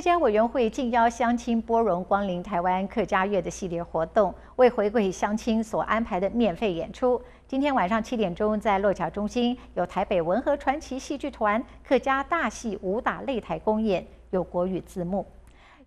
客家委员会敬邀乡亲波荣光临台湾客家乐的系列活动，为回馈乡亲所安排的免费演出。今天晚上七点钟在洛桥中心有台北文和传奇戏剧团客家大戏武打擂台公演，有国语字幕。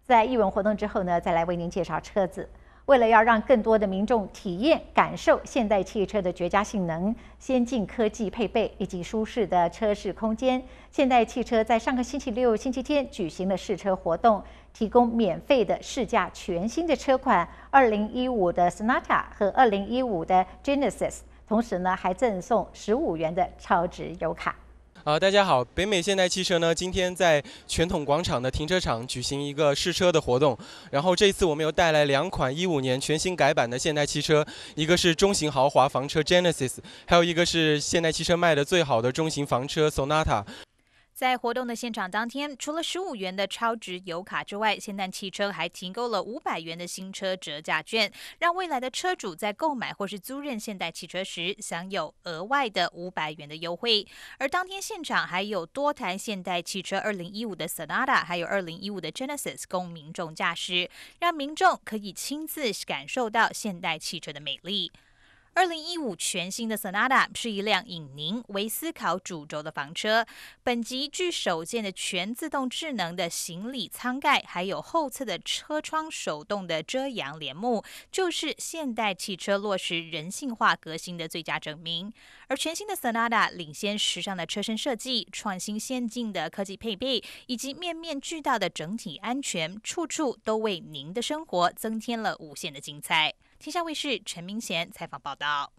在艺文活动之后呢，再来为您介绍车子。为了要让更多的民众体验感受现代汽车的绝佳性能、先进科技配备以及舒适的车室空间，现代汽车在上个星期六、星期天举行了试车活动，提供免费的试驾全新的车款 ——2015 的 Sonata 和2015的 Genesis，同时呢还赠送15元的超值油卡。啊，大家好！北美现代汽车呢，今天在全统广场的停车场举行一个试车的活动。然后这次我们又带来两款一五年全新改版的现代汽车，一个是中型豪华房车 Genesis，还有一个是现代汽车卖的最好的中型房车 Sonata。在活动的现场当天，除了十五元的超值油卡之外，现代汽车还提供了五百元的新车折价券，让未来的车主在购买或是租任现代汽车时，享有额外的五百元的优惠。而当天现场还有多台现代汽车二零一五的 Sonata，还有二零一五的 Genesis，供民众驾驶，让民众可以亲自感受到现代汽车的美丽。二零一五全新的 Sonata 是一辆以您为思考主轴的房车。本集具首见的全自动智能的行李舱盖，还有后侧的车窗手动的遮阳帘幕，就是现代汽车落实人性化革新的最佳证明。而全新的 Sonata 领先时尚的车身设计、创新先进的科技配备，以及面面俱到的整体安全，处处都为您的生活增添了无限的精彩。天下卫视陈明贤采访报道。